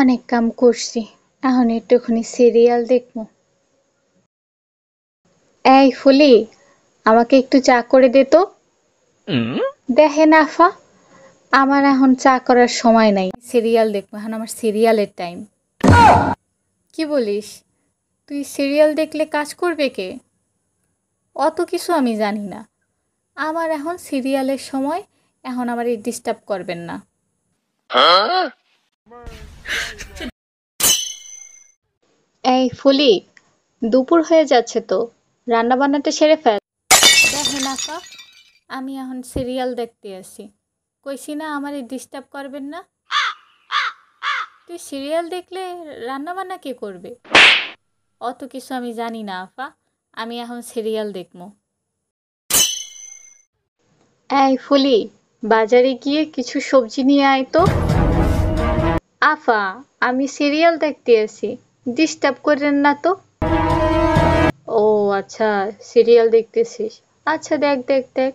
অনেক কাম করছি এখন একটুখানি সিরিয়াল দেখবো এই ফুলি আমাকে একটু চা করে দে তো দেখেন আফা আমার এখন চা করার সময় নাই সিরিয়াল দেখবো এখন আমার সিরিয়ালের টাইম কি বলিস তুই সিরিয়াল দেখলে কাজ করবে কে অত কিছু আমি জানি না আমার এখন সিরিয়ালের সময় এখন আমার এই ডিস্টার্ব করবেন না হ্যাঁ? এই ফুলি দুপুর হয়ে যাচ্ছে তো রান্না বান্নাটা সেরে ফেল আমি এখন সিরিয়াল দেখতে আসি কইসি না আমার ডিস্টার্ব করবেন না তুই সিরিয়াল দেখলে রান্না বান্না কে করবে অত কিছু আমি জানি না আফা আমি এখন সিরিয়াল দেখব এই ফুলি বাজারে গিয়ে কিছু সবজি নিয়ে আয় তো আফা আমি সিরিয়াল দেখতে আছি ডিস্টার্ব করেন না তো ও আচ্ছা সিরিয়াল দেখতেছিস আচ্ছা দেখ দেখ দেখ